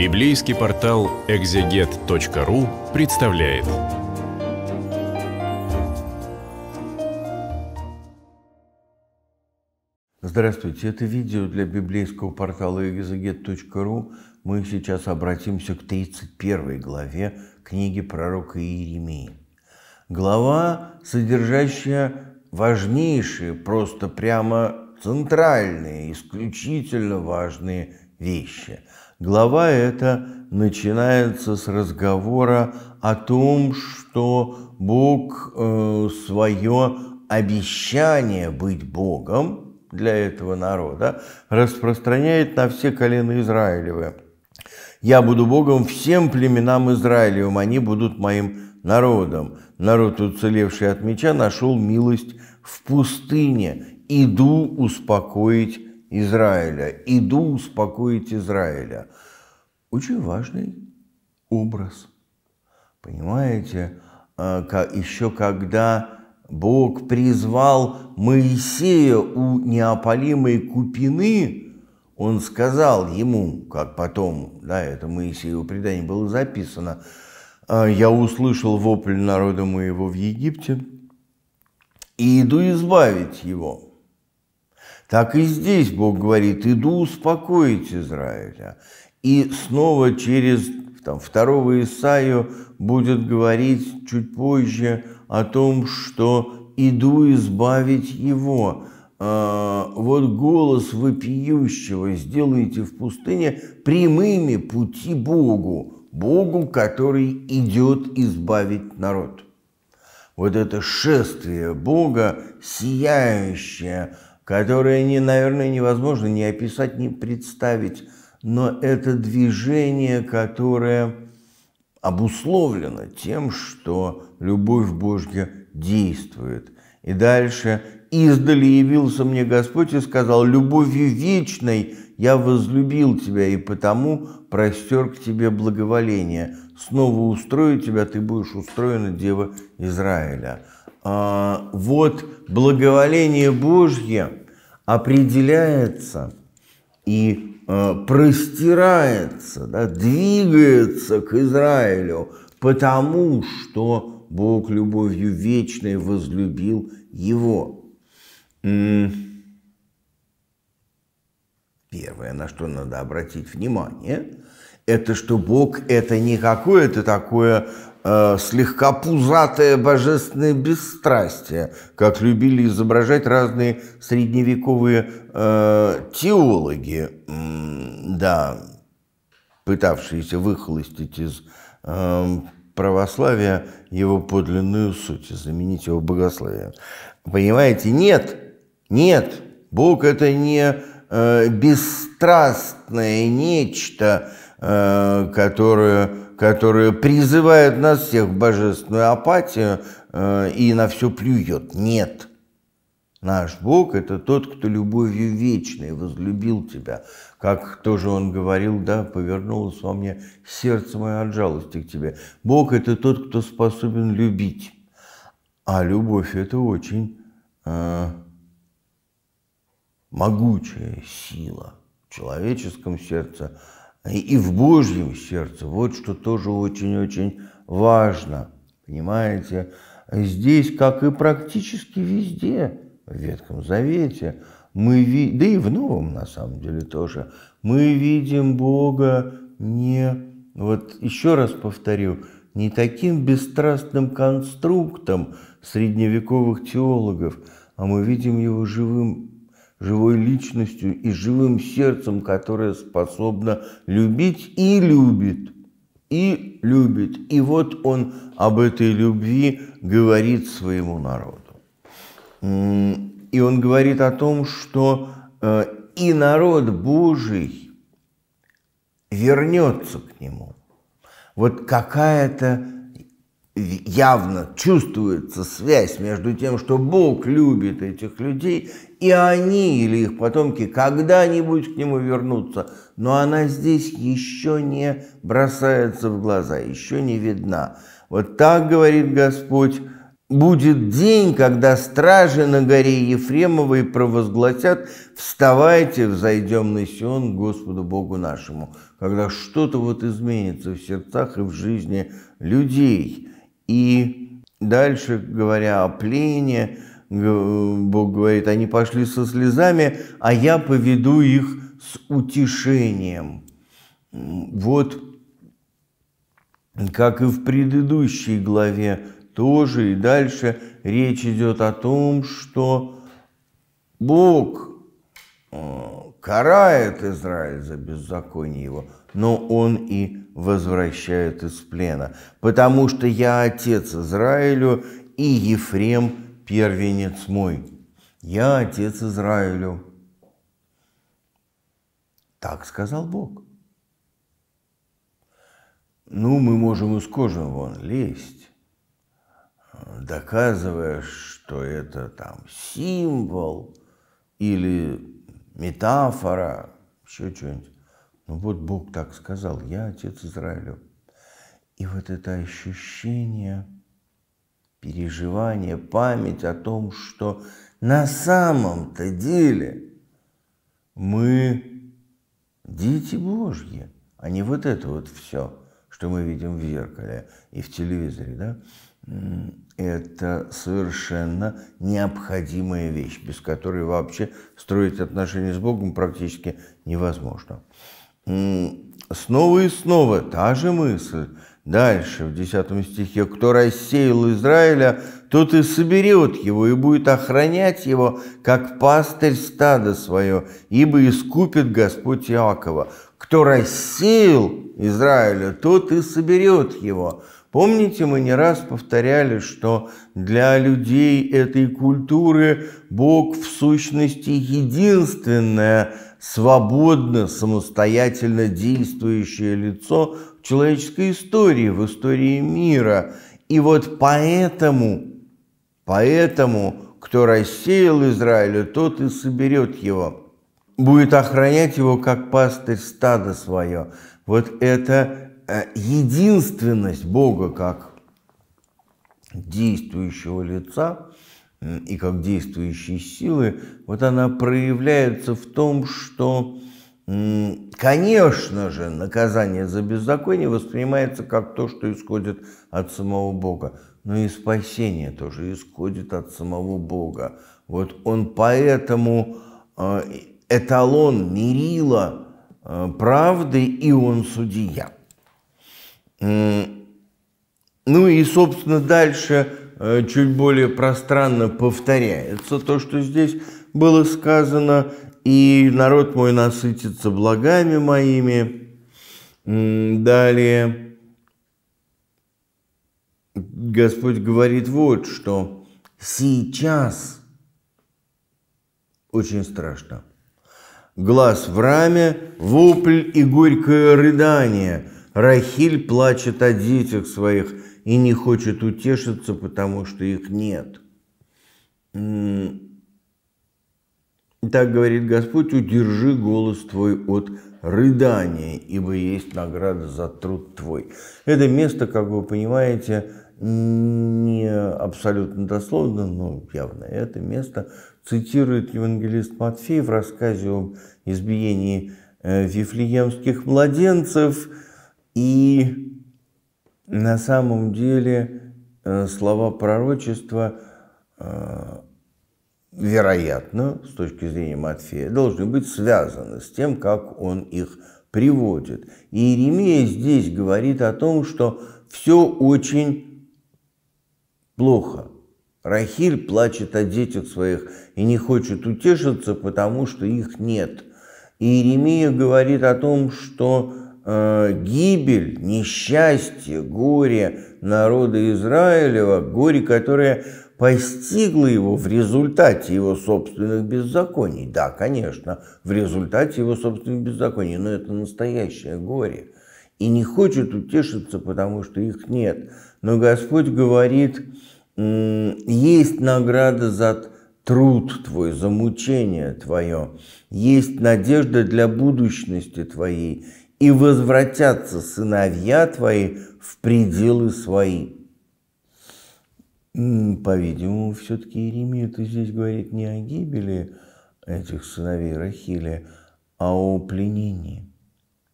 Библейский портал экзегет.ру представляет. Здравствуйте, это видео для библейского портала экзегет.ру. Мы сейчас обратимся к 31 главе книги пророка Иеремии. Глава, содержащая важнейшие, просто прямо центральные, исключительно важные вещи – Глава эта начинается с разговора о том, что Бог э, свое обещание быть Богом для этого народа распространяет на все колена Израилевы. «Я буду Богом всем племенам Израилевым, они будут моим народом. Народ, уцелевший от меча, нашел милость в пустыне. Иду успокоить Израиля, иду успокоить Израиля. Очень важный образ. Понимаете, а, еще когда Бог призвал Моисея у неопалимой купины, он сказал ему, как потом, да, это Моисеево предание было записано, «А, «Я услышал вопль народа моего в Египте и иду избавить его». Так и здесь Бог говорит, иду успокоить Израиля. И снова через там, второго Исаию будет говорить чуть позже о том, что иду избавить его. А, вот голос вопиющего сделайте в пустыне прямыми пути Богу, Богу, который идет избавить народ. Вот это шествие Бога, сияющее, которое, не, наверное, невозможно ни описать, ни представить, но это движение, которое обусловлено тем, что любовь Божья действует. И дальше «Издали явился мне Господь и сказал, любовью вечной я возлюбил тебя, и потому простер к тебе благоволение. Снова устрою тебя, ты будешь устроена, Дева Израиля». А, вот благоволение Божье – определяется и э, простирается, да, двигается к Израилю, потому что Бог любовью вечной возлюбил его. Первое, на что надо обратить внимание, это что Бог это не какое-то такое Э, слегка пузатое божественное бесстрастие, как любили изображать разные средневековые э, теологи, да, пытавшиеся выхолостить из э, православия его подлинную суть, заменить его богословием. Понимаете, нет, нет, Бог это не э, бесстрастное нечто, э, которое которые призывает нас всех в божественную апатию э, и на все плюет. Нет. Наш Бог – это тот, кто любовью вечной возлюбил тебя. Как тоже он говорил, да, повернулось во мне сердце мое от жалости к тебе. Бог – это тот, кто способен любить. А любовь – это очень э, могучая сила в человеческом сердце – и в Божьем сердце. Вот что тоже очень-очень важно. Понимаете? Здесь, как и практически везде в Ветхом Завете, мы ви... да и в Новом на самом деле тоже, мы видим Бога не, вот еще раз повторю, не таким бесстрастным конструктом средневековых теологов, а мы видим его живым живой личностью и живым сердцем, которое способно любить и любит. И любит. И вот он об этой любви говорит своему народу. И он говорит о том, что э, и народ Божий вернется к нему. Вот какая-то явно чувствуется связь между тем, что Бог любит этих людей, и они или их потомки когда-нибудь к нему вернутся, но она здесь еще не бросается в глаза, еще не видна. Вот так говорит Господь, будет день, когда стражи на горе Ефремовой провозгласят «Вставайте, взойдем на Сион Господу Богу нашему», когда что-то вот изменится в сердцах и в жизни людей – и дальше, говоря о плене, Бог говорит, они пошли со слезами, а я поведу их с утешением. Вот как и в предыдущей главе тоже и дальше речь идет о том, что Бог э, карает Израиль за беззаконие его, но он и возвращают из плена, потому что я отец Израилю и Ефрем первенец мой. Я отец Израилю. Так сказал Бог. Ну, мы можем из кожи вон лезть, доказывая, что это там символ или метафора, еще что-нибудь. Ну вот Бог так сказал, я отец Израилю. И вот это ощущение, переживание, память о том, что на самом-то деле мы дети Божьи, а не вот это вот все, что мы видим в зеркале и в телевизоре, да? Это совершенно необходимая вещь, без которой вообще строить отношения с Богом практически невозможно. Снова и снова та же мысль. Дальше, в 10 стихе, «Кто рассеял Израиля, тот и соберет его, и будет охранять его, как пастырь стада свое, ибо искупит Господь Иакова». «Кто рассеял Израиля, тот и соберет его». Помните, мы не раз повторяли, что для людей этой культуры Бог в сущности единственное свободно, самостоятельно действующее лицо в человеческой истории, в истории мира. И вот поэтому, поэтому, кто рассеял Израиля, тот и соберет его, будет охранять его, как пастырь стада свое. Вот это Э, единственность Бога как действующего лица и как действующей силы, вот она проявляется в том, что, конечно же, наказание за беззаконие воспринимается как то, что исходит от самого Бога, но и спасение тоже исходит от самого Бога. Вот он поэтому э, эталон, мерила э, правды, и он судья. Ну и, собственно, дальше э, чуть более пространно повторяется то, что здесь было сказано, и народ мой насытится благами моими. Далее Господь говорит вот что. Сейчас очень страшно. Глаз в раме, вопль и горькое рыдание – Рахиль плачет о детях своих и не хочет утешиться, потому что их нет. Так говорит Господь, удержи голос твой от рыдания, ибо есть награда за труд твой. Это место, как вы понимаете, не абсолютно дословно, но явно это место цитирует евангелист Матфей в рассказе об избиении э, вифлеемских младенцев – и на самом деле э, слова пророчества, э, вероятно, с точки зрения Матфея, должны быть связаны с тем, как он их приводит. И Иеремия здесь говорит о том, что все очень плохо. Рахиль плачет о детях своих и не хочет утешиться, потому что их нет. И Иеремия говорит о том, что Э, гибель, несчастье, горе народа Израилева, горе, которое постигло его в результате его собственных беззаконий. Да, конечно, в результате его собственных беззаконий, но это настоящее горе. И не хочет утешиться, потому что их нет. Но Господь говорит, есть награда за труд твой, за мучение твое, есть надежда для будущности твоей, и возвратятся сыновья твои в пределы свои. По-видимому, все-таки Иеремия ты здесь говорит не о гибели этих сыновей Рахили, а о пленении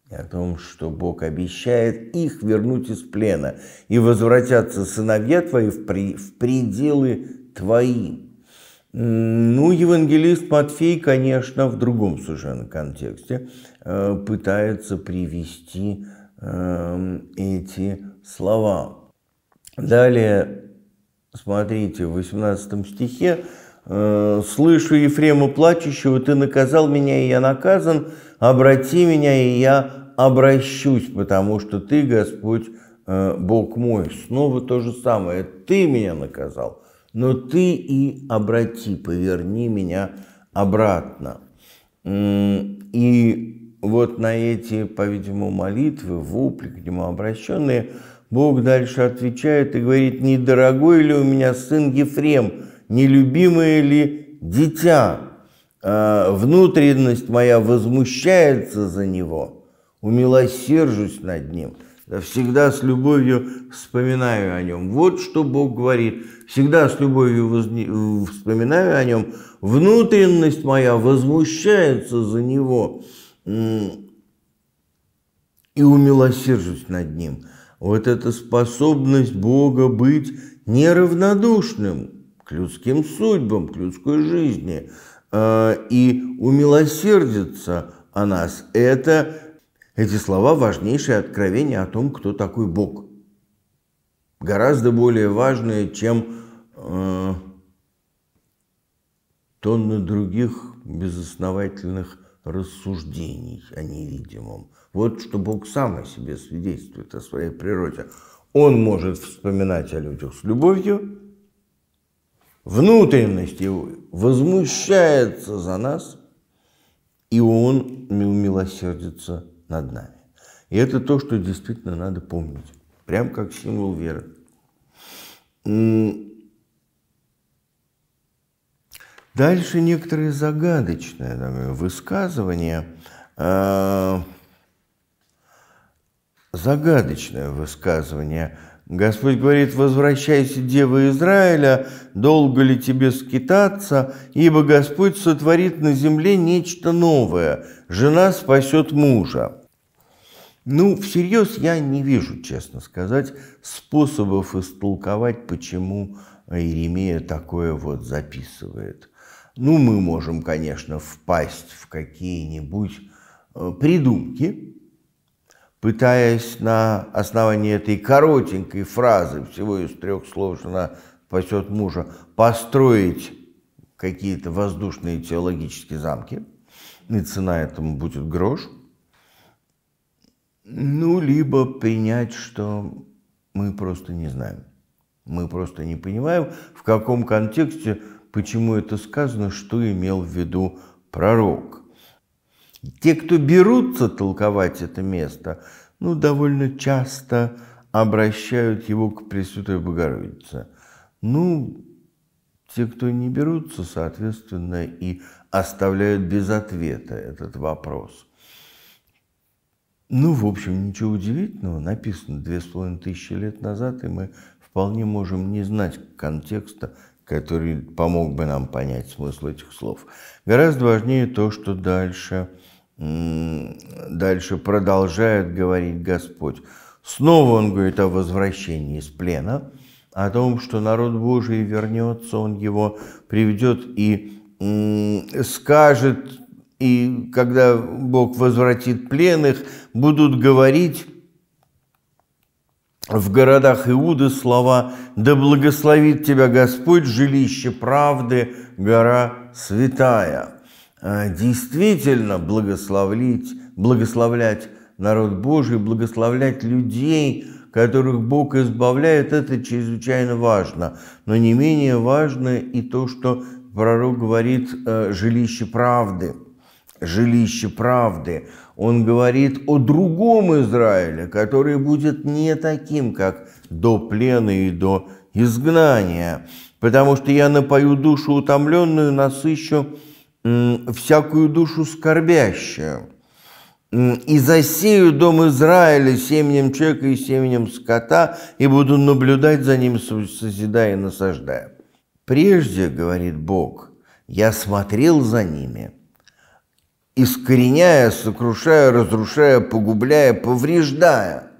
и о том, что Бог обещает их вернуть из плена, и возвратятся сыновья твои в, при, в пределы твои. Ну, евангелист Матфей, конечно, в другом совершенно контексте Э, пытается привести эм, эти слова. Далее, смотрите, в 18 стихе э, «Слышу Ефрема плачущего, ты наказал меня, и я наказан, обрати меня, и я обращусь, потому что ты, Господь, э, Бог мой». Снова то же самое, ты меня наказал, но ты и обрати, поверни меня обратно. И вот на эти, по-видимому, молитвы, вопли к нему обращенные, Бог дальше отвечает и говорит, недорогой ли у меня сын Ефрем, нелюбимое ли дитя, а, внутренность моя возмущается за него, умилосержусь над ним, всегда с любовью вспоминаю о нем. Вот что Бог говорит, всегда с любовью вспоминаю о нем, внутренность моя возмущается за него, и умилосержусь над ним. Вот эта способность Бога быть неравнодушным к людским судьбам, к людской жизни а, и умилосердиться о нас. Это, эти слова – важнейшее откровение о том, кто такой Бог. Гораздо более важное, чем э, тонны других безосновательных рассуждений о невидимом. Вот что Бог сам о себе свидетельствует, о своей природе. Он может вспоминать о людях с любовью, внутренность его возмущается за нас, и он милосердится над нами. И это то, что действительно надо помнить, прям как символ веры. Дальше некоторые загадочные там, высказывания, э, загадочное высказывание. Господь говорит, возвращайся, Дева Израиля, долго ли тебе скитаться, ибо Господь сотворит на земле нечто новое, жена спасет мужа. Ну, всерьез я не вижу, честно сказать, способов истолковать, почему Иеремия такое вот записывает – ну, мы можем, конечно, впасть в какие-нибудь э, придумки, пытаясь на основании этой коротенькой фразы, всего из трех слов «жена пасет мужа», построить какие-то воздушные теологические замки, и цена этому будет грош. Ну, либо принять, что мы просто не знаем. Мы просто не понимаем, в каком контексте почему это сказано, что имел в виду пророк. Те, кто берутся толковать это место, ну, довольно часто обращают его к Пресвятой Богородице. Ну, те, кто не берутся, соответственно, и оставляют без ответа этот вопрос. Ну, в общем, ничего удивительного. Написано две с половиной тысячи лет назад, и мы вполне можем не знать контекста который помог бы нам понять смысл этих слов. Гораздо важнее то, что дальше, дальше продолжает говорить Господь. Снова он говорит о возвращении из плена, о том, что народ Божий вернется, он его приведет и скажет, и когда Бог возвратит пленных, будут говорить в городах Иуды слова «Да благословит тебя Господь, жилище правды, гора святая». А действительно, благословить, благословлять народ Божий, благословлять людей, которых Бог избавляет, это чрезвычайно важно. Но не менее важно и то, что пророк говорит э, «жилище правды» жилище правды, он говорит о другом Израиле, который будет не таким, как до плена и до изгнания, потому что я напою душу утомленную, насыщу всякую душу скорбящую, и засею дом Израиля семенем человека и семенем скота, и буду наблюдать за ним, созидая и насаждая. Прежде, говорит Бог, я смотрел за ними – искореняя, сокрушая, разрушая, погубляя, повреждая,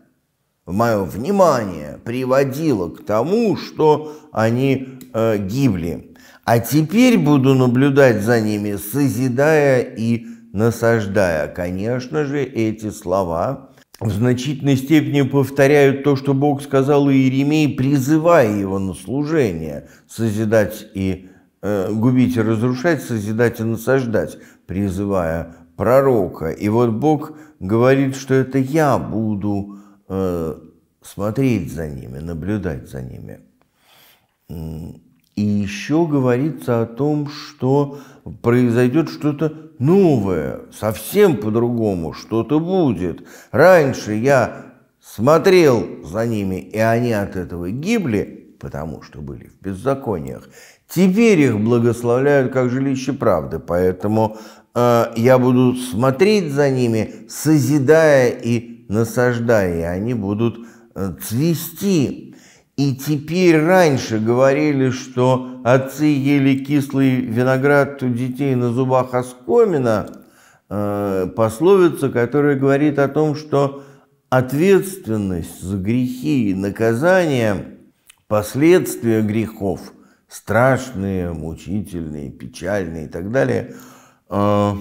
мое внимание приводило к тому, что они э, гибли. А теперь буду наблюдать за ними, созидая и насаждая. Конечно же, эти слова в значительной степени повторяют то, что Бог сказал Иеремии, призывая его на служение, созидать и Э, губить и разрушать, созидать и насаждать, призывая пророка. И вот Бог говорит, что это я буду э, смотреть за ними, наблюдать за ними. И еще говорится о том, что произойдет что-то новое, совсем по-другому, что-то будет. Раньше я смотрел за ними, и они от этого гибли, потому что были в беззакониях. Теперь их благословляют как жилище правды, поэтому э, я буду смотреть за ними, созидая и насаждая, и они будут э, цвести. И теперь раньше говорили, что отцы ели кислый виноград у детей на зубах оскомина, э, пословица, которая говорит о том, что ответственность за грехи и наказание, последствия грехов – страшные, мучительные, печальные и так далее, а,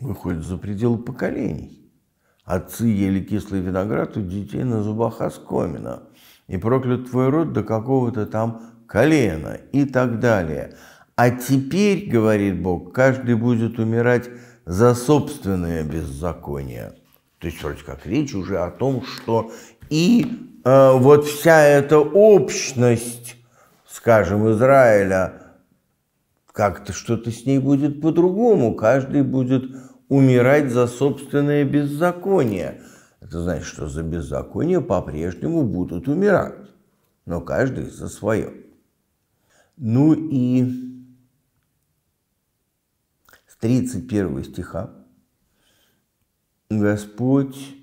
выходят за пределы поколений. Отцы ели кислый виноград, у детей на зубах оскомина. И проклят твой род до какого-то там колена и так далее. А теперь, говорит Бог, каждый будет умирать за собственное беззаконие. То есть вроде как речь уже о том, что и э, вот вся эта общность скажем, Израиля, как-то что-то с ней будет по-другому. Каждый будет умирать за собственное беззаконие. Это значит, что за беззаконие по-прежнему будут умирать, но каждый за свое. Ну и с 31 стиха Господь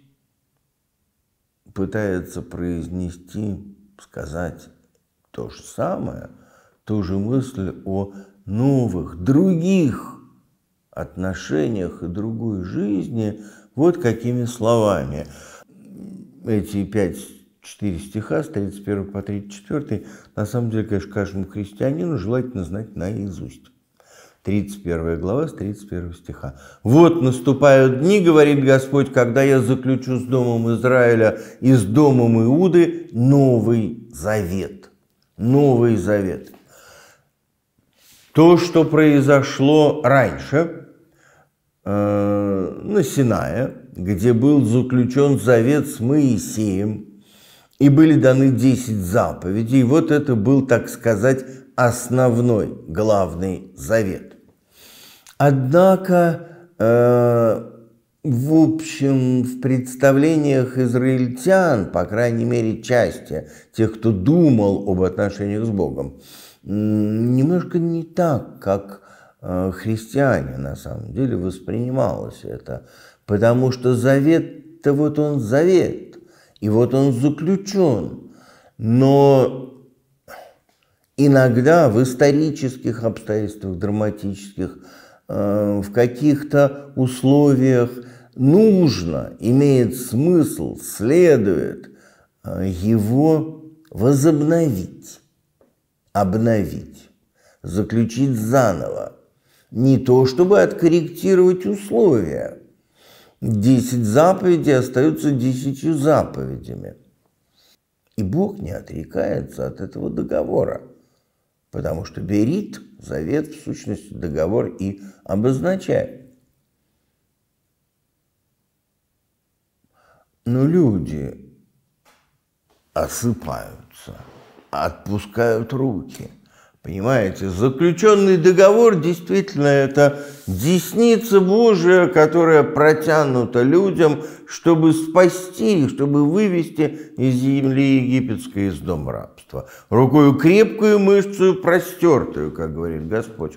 пытается произнести, сказать то же самое, ту же мысль о новых, других отношениях и другой жизни, вот какими словами. Эти пять четыре стиха с 31 по 34, на самом деле, конечно, каждому христианину желательно знать наизусть. 31 глава с 31 стиха. «Вот наступают дни, — говорит Господь, — когда я заключу с домом Израиля и с домом Иуды новый завет, Новый Завет. То, что произошло раньше, э, на Синае, где был заключен завет с Моисеем, и были даны 10 заповедей, вот это был, так сказать, основной, главный завет. Однако э, в общем, в представлениях израильтян, по крайней мере, части тех, кто думал об отношениях с Богом, немножко не так, как э, христиане на самом деле воспринималось это. Потому что завет-то вот он завет, и вот он заключен. Но иногда в исторических обстоятельствах, драматических, э, в каких-то условиях – нужно, имеет смысл, следует а, его возобновить, обновить, заключить заново. Не то, чтобы откорректировать условия. Десять заповедей остаются десятью заповедями. И Бог не отрекается от этого договора, потому что берит завет, в сущности, договор и обозначает. Но люди осыпаются, отпускают руки. Понимаете, заключенный договор действительно это десница Божия, которая протянута людям, чтобы спасти их, чтобы вывести из земли египетской, из дома рабства. Рукою крепкую мышцу простертую, как говорит Господь.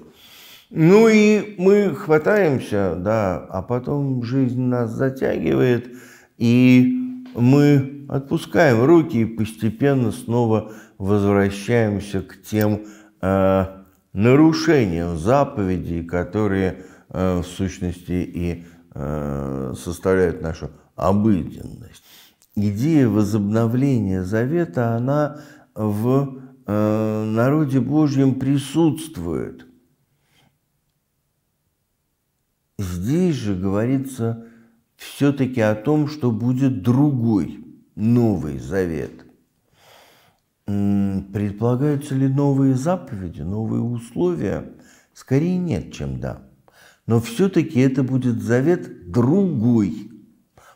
Ну и мы хватаемся, да, а потом жизнь нас затягивает – и мы отпускаем руки и постепенно снова возвращаемся к тем э, нарушениям заповедей, которые э, в сущности и э, составляют нашу обыденность. Идея возобновления завета, она в э, народе Божьем присутствует. Здесь же говорится все-таки о том, что будет другой Новый Завет. Предполагаются ли новые заповеди, новые условия? Скорее нет, чем да. Но все-таки это будет завет другой,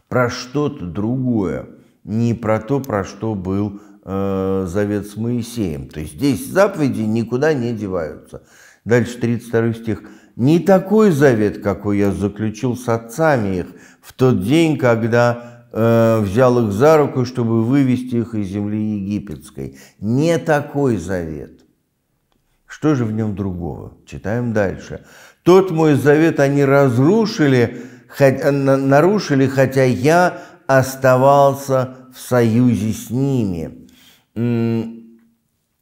про что-то другое, не про то, про что был э, завет с Моисеем. То есть здесь заповеди никуда не деваются. Дальше 32 стих не такой завет, какой я заключил с отцами их в тот день, когда э, взял их за руку, чтобы вывести их из земли египетской. Не такой завет. Что же в нем другого? Читаем дальше. Тот мой завет они разрушили, хотя, э, нарушили, хотя я оставался в союзе с ними.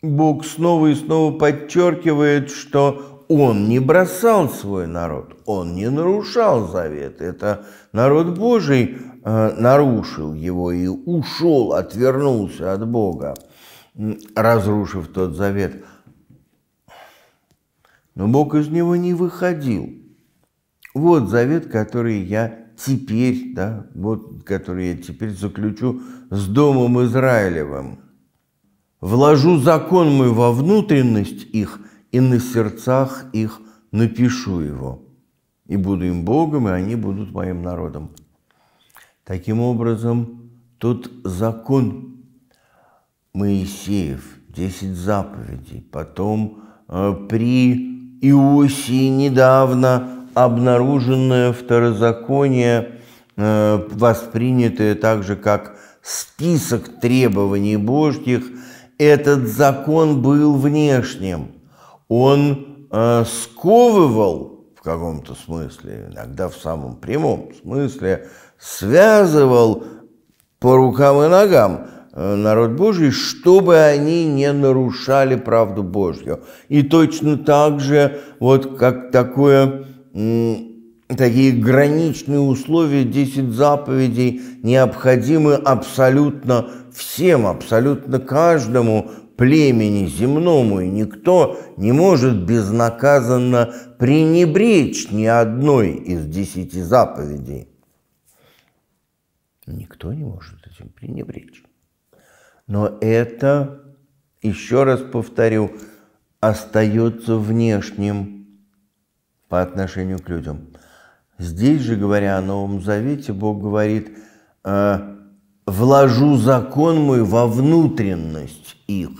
Бог снова и снова подчеркивает, что он не бросал свой народ, он не нарушал завет. Это народ Божий э, нарушил его и ушел, отвернулся от Бога, разрушив тот завет. Но Бог из него не выходил. Вот завет, который я теперь, да, вот который я теперь заключу с Домом Израилевым. Вложу закон мой во внутренность их – и на сердцах их напишу его, и буду им Богом, и они будут моим народом». Таким образом, тот закон Моисеев, 10 заповедей, потом э, при Иосии недавно обнаруженное второзаконие, э, воспринятое также как список требований Божьих, этот закон был внешним он э, сковывал в каком-то смысле, иногда в самом прямом смысле, связывал по рукам и ногам э, народ Божий, чтобы они не нарушали правду Божью. И точно так же, вот как такое, такие граничные условия, 10 заповедей необходимы абсолютно всем, абсолютно каждому племени земному, и никто не может безнаказанно пренебречь ни одной из десяти заповедей. Никто не может этим пренебречь. Но это, еще раз повторю, остается внешним по отношению к людям. Здесь же, говоря о Новом Завете, Бог говорит э, – вложу закон мой во внутренность их.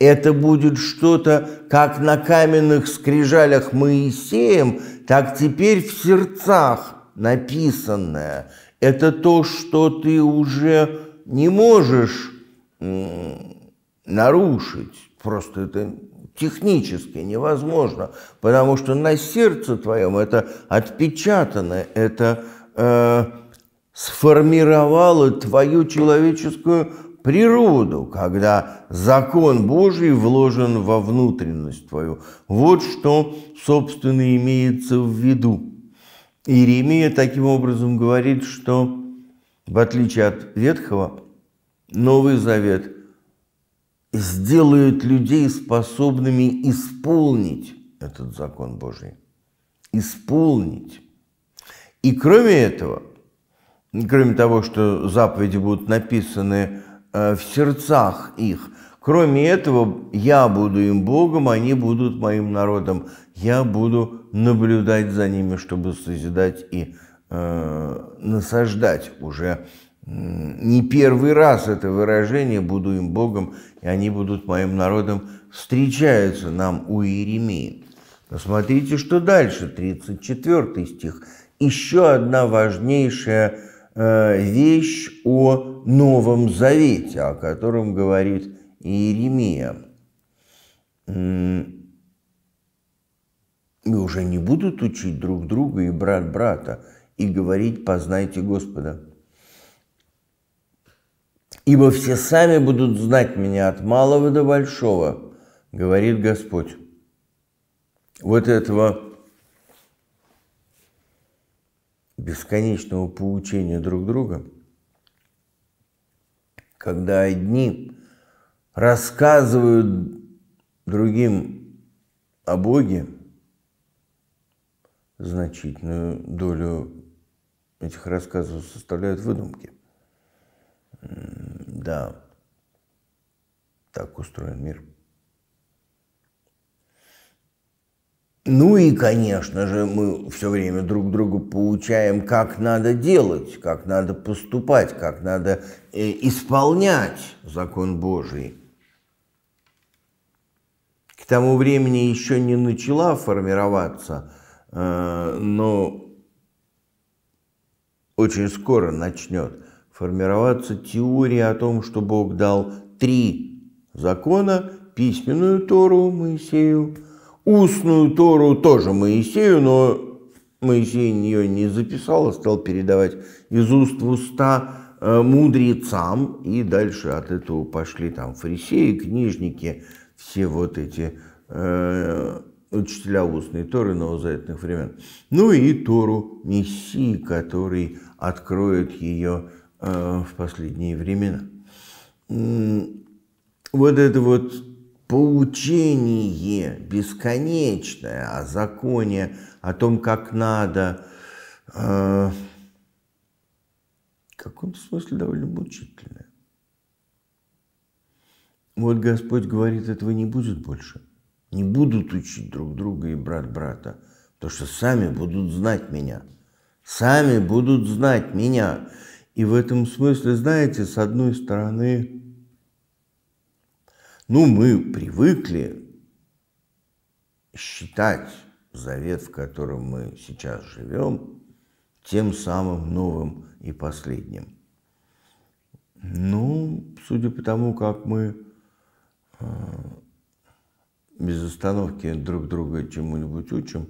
Это будет что-то, как на каменных скрижалях Моисеем, так теперь в сердцах написанное. Это то, что ты уже не можешь нарушить. Просто это технически невозможно, потому что на сердце твоем это отпечатано, это... Э, сформировало твою человеческую природу, когда закон Божий вложен во внутренность твою. Вот что, собственно, имеется в виду. Иеремия таким образом говорит, что, в отличие от Ветхого, Новый Завет сделает людей способными исполнить этот закон Божий. Исполнить. И кроме этого, кроме того, что заповеди будут написаны э, в сердцах их. Кроме этого, я буду им Богом, они будут моим народом. Я буду наблюдать за ними, чтобы созидать и э, насаждать уже. Не первый раз это выражение «буду им Богом, и они будут моим народом» встречается нам у Иеремии. Посмотрите, что дальше, 34 стих. Еще одна важнейшая Э, вещь о Новом Завете, о котором говорит Иеремия. И уже не будут учить друг друга и брат брата, и говорить «познайте Господа». «Ибо все сами будут знать меня от малого до большого», говорит Господь. Вот этого бесконечного поучения друг друга, когда одни рассказывают другим о Боге значительную долю этих рассказов составляют выдумки. Да, так устроен мир. Ну и, конечно же, мы все время друг другу получаем, как надо делать, как надо поступать, как надо э, исполнять закон Божий. К тому времени еще не начала формироваться, э, но очень скоро начнет формироваться теория о том, что Бог дал три закона, письменную Тору Моисею – Устную Тору тоже Моисею, но Моисей ее не записал, а стал передавать из уст в уста э, мудрецам. И дальше от этого пошли там фарисеи, книжники, все вот эти э, учителя устной Торы новозаветных времен. Ну и Тору Мессии, который откроет ее э, в последние времена. Вот это вот поучение бесконечное о законе, о том, как надо, э, в каком-то смысле довольно мучительное. Вот Господь говорит, этого не будет больше. Не будут учить друг друга и брат брата, потому что сами будут знать меня. Сами будут знать меня. И в этом смысле, знаете, с одной стороны, ну, мы привыкли считать завет, в котором мы сейчас живем, тем самым новым и последним. Ну, судя по тому, как мы э, без остановки друг друга чему-нибудь учим,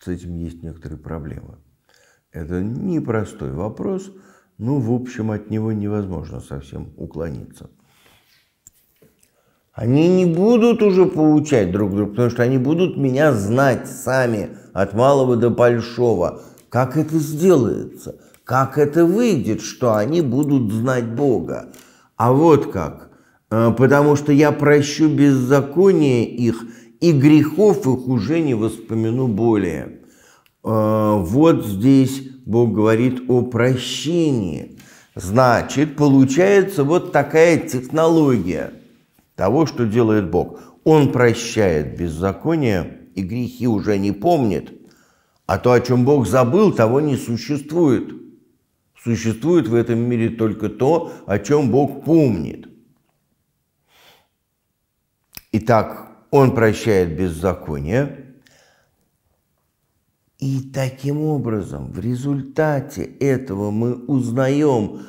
с этим есть некоторые проблемы. Это непростой вопрос, но, в общем, от него невозможно совсем уклониться. Они не будут уже получать друг друга, потому что они будут меня знать сами от малого до большого. Как это сделается? Как это выйдет, что они будут знать Бога? А вот как. Э, потому что я прощу беззаконие их, и грехов их уже не воспомяну более. Э, вот здесь Бог говорит о прощении. Значит, получается вот такая технология – того, что делает Бог. Он прощает беззаконие и грехи уже не помнит, а то, о чем Бог забыл, того не существует. Существует в этом мире только то, о чем Бог помнит. Итак, Он прощает беззаконие – и таким образом, в результате этого мы узнаем,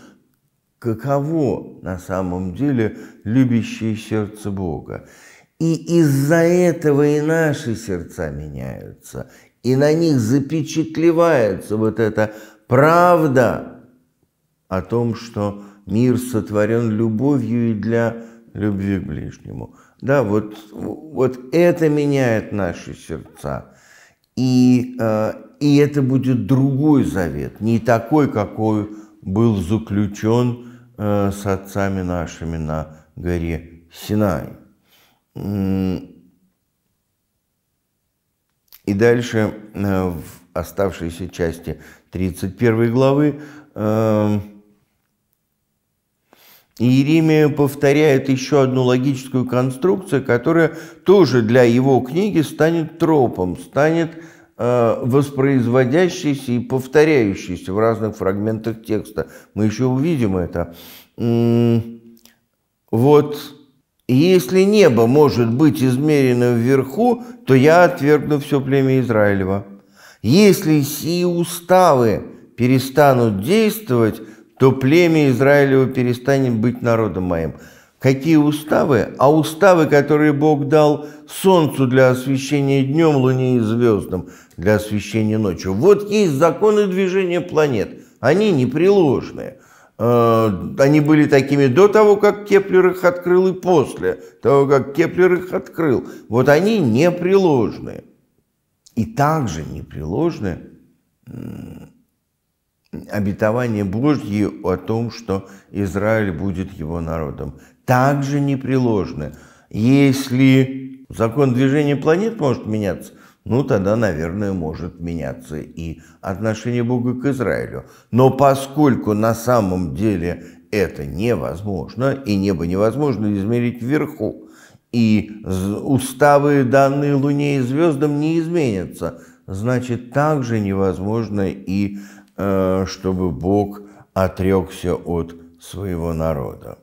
каково на самом деле любящее сердце Бога. И из-за этого и наши сердца меняются, и на них запечатлевается вот эта правда о том, что мир сотворен любовью и для любви к ближнему. Да, вот, вот это меняет наши сердца. И, э, и это будет другой завет, не такой, какой был заключен Э, с отцами нашими на горе Синай. И дальше э, в оставшейся части 31 главы эм, Иеремия повторяет еще одну логическую конструкцию, которая тоже для его книги станет тропом, станет Э, воспроизводящийся и повторяющийся в разных фрагментах текста. Мы еще увидим это. Вот если небо может быть измерено вверху, то я отвергну все племя Израилева. Если сии уставы перестанут действовать, то племя Израилева перестанет быть народом моим. Какие уставы? А уставы, которые Бог дал солнцу для освещения днем, луне и звездам – для освещения ночью. Вот есть законы движения планет. Они непреложные. Э, они были такими до того, как Кеплер их открыл, и после того, как Кеплер их открыл. Вот они непреложные. И также непреложны обетование Божье о том, что Израиль будет его народом. Также непреложны. Если закон движения планет может меняться, ну тогда, наверное, может меняться и отношение Бога к Израилю. Но поскольку на самом деле это невозможно, и небо невозможно измерить вверху, и уставы, данные Луне и звездам, не изменятся, значит, также невозможно и э, чтобы Бог отрекся от своего народа.